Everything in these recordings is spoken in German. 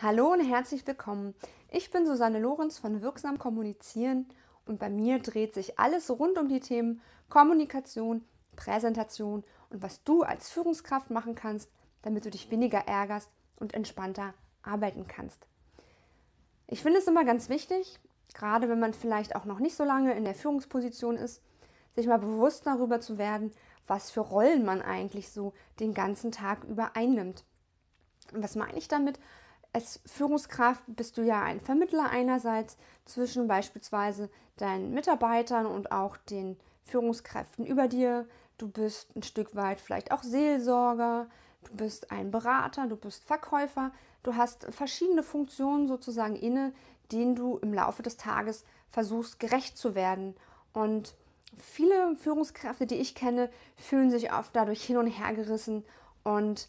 Hallo und herzlich willkommen. Ich bin Susanne Lorenz von Wirksam Kommunizieren und bei mir dreht sich alles rund um die Themen Kommunikation, Präsentation und was du als Führungskraft machen kannst, damit du dich weniger ärgerst und entspannter arbeiten kannst. Ich finde es immer ganz wichtig, gerade wenn man vielleicht auch noch nicht so lange in der Führungsposition ist, sich mal bewusst darüber zu werden, was für Rollen man eigentlich so den ganzen Tag über einnimmt. Und was meine ich damit? als Führungskraft bist du ja ein Vermittler einerseits zwischen beispielsweise deinen Mitarbeitern und auch den Führungskräften über dir. Du bist ein Stück weit vielleicht auch Seelsorger, du bist ein Berater, du bist Verkäufer. Du hast verschiedene Funktionen sozusagen inne, denen du im Laufe des Tages versuchst gerecht zu werden. Und viele Führungskräfte, die ich kenne, fühlen sich oft dadurch hin und her gerissen und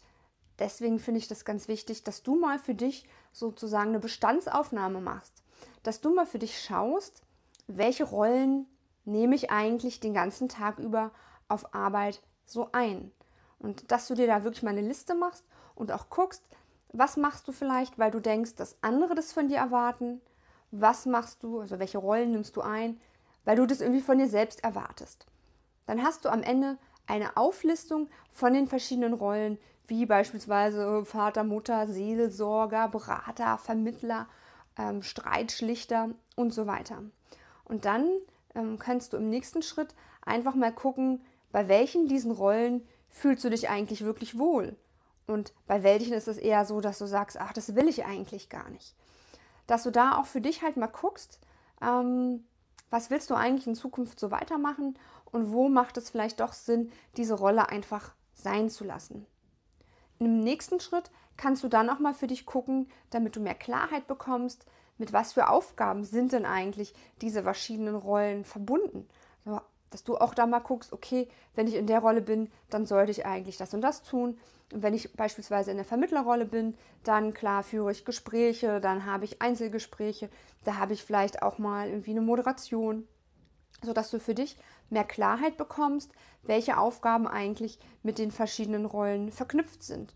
deswegen finde ich das ganz wichtig, dass du mal für dich sozusagen eine Bestandsaufnahme machst. Dass du mal für dich schaust, welche Rollen nehme ich eigentlich den ganzen Tag über auf Arbeit so ein. Und dass du dir da wirklich mal eine Liste machst und auch guckst, was machst du vielleicht, weil du denkst, dass andere das von dir erwarten. Was machst du, also welche Rollen nimmst du ein, weil du das irgendwie von dir selbst erwartest. Dann hast du am Ende eine Auflistung von den verschiedenen Rollen, wie beispielsweise äh, Vater, Mutter, Seelsorger, Berater, Vermittler, ähm, Streitschlichter und so weiter. Und dann ähm, kannst du im nächsten Schritt einfach mal gucken, bei welchen diesen Rollen fühlst du dich eigentlich wirklich wohl? Und bei welchen ist es eher so, dass du sagst, ach, das will ich eigentlich gar nicht. Dass du da auch für dich halt mal guckst, ähm, was willst du eigentlich in Zukunft so weitermachen und wo macht es vielleicht doch Sinn, diese Rolle einfach sein zu lassen. Im nächsten Schritt kannst du dann auch mal für dich gucken, damit du mehr Klarheit bekommst, mit was für Aufgaben sind denn eigentlich diese verschiedenen Rollen verbunden? dass du auch da mal guckst, okay, wenn ich in der Rolle bin, dann sollte ich eigentlich das und das tun. Und wenn ich beispielsweise in der Vermittlerrolle bin, dann klar führe ich Gespräche, dann habe ich Einzelgespräche, da habe ich vielleicht auch mal irgendwie eine Moderation, sodass du für dich mehr Klarheit bekommst, welche Aufgaben eigentlich mit den verschiedenen Rollen verknüpft sind.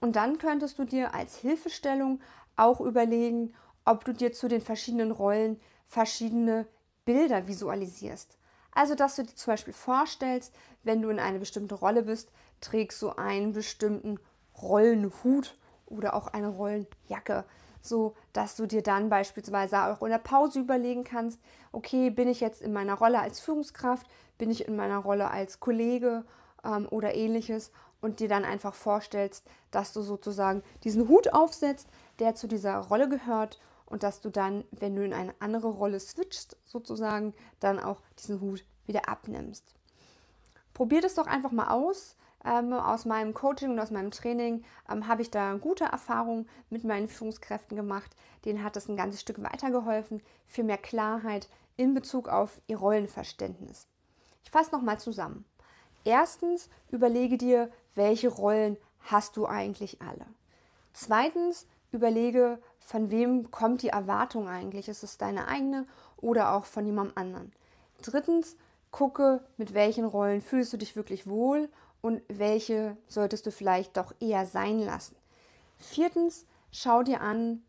Und dann könntest du dir als Hilfestellung auch überlegen, ob du dir zu den verschiedenen Rollen verschiedene Bilder visualisierst. Also, dass du dir zum Beispiel vorstellst, wenn du in eine bestimmte Rolle bist, trägst du einen bestimmten Rollenhut oder auch eine Rollenjacke, so dass du dir dann beispielsweise auch in der Pause überlegen kannst, okay, bin ich jetzt in meiner Rolle als Führungskraft, bin ich in meiner Rolle als Kollege ähm, oder ähnliches und dir dann einfach vorstellst, dass du sozusagen diesen Hut aufsetzt, der zu dieser Rolle gehört und dass du dann, wenn du in eine andere Rolle switchst, sozusagen, dann auch diesen Hut wieder abnimmst. Probier das doch einfach mal aus. Ähm, aus meinem Coaching und aus meinem Training ähm, habe ich da gute Erfahrungen mit meinen Führungskräften gemacht. Denen hat es ein ganzes Stück weitergeholfen, für mehr Klarheit in Bezug auf ihr Rollenverständnis. Ich fasse nochmal zusammen. Erstens, überlege dir, welche Rollen hast du eigentlich alle. Zweitens, überlege, von wem kommt die Erwartung eigentlich? Ist es deine eigene oder auch von jemand anderen? Drittens, gucke, mit welchen Rollen fühlst du dich wirklich wohl und welche solltest du vielleicht doch eher sein lassen. Viertens, schau dir an,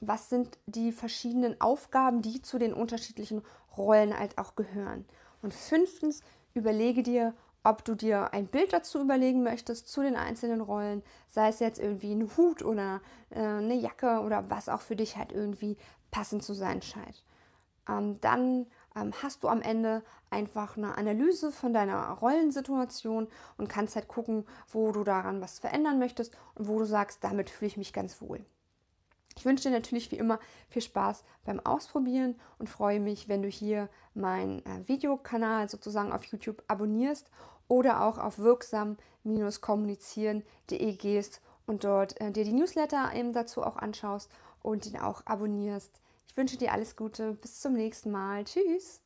was sind die verschiedenen Aufgaben, die zu den unterschiedlichen Rollen halt auch gehören. Und fünftens, überlege dir, ob du dir ein Bild dazu überlegen möchtest zu den einzelnen Rollen, sei es jetzt irgendwie ein Hut oder äh, eine Jacke oder was auch für dich halt irgendwie passend zu sein scheint. Ähm, dann ähm, hast du am Ende einfach eine Analyse von deiner Rollensituation und kannst halt gucken, wo du daran was verändern möchtest und wo du sagst, damit fühle ich mich ganz wohl. Ich wünsche dir natürlich wie immer viel Spaß beim Ausprobieren und freue mich, wenn du hier meinen äh, Videokanal sozusagen auf YouTube abonnierst oder auch auf wirksam-kommunizieren.de gehst und dort äh, dir die Newsletter eben dazu auch anschaust und ihn auch abonnierst. Ich wünsche dir alles Gute, bis zum nächsten Mal. Tschüss.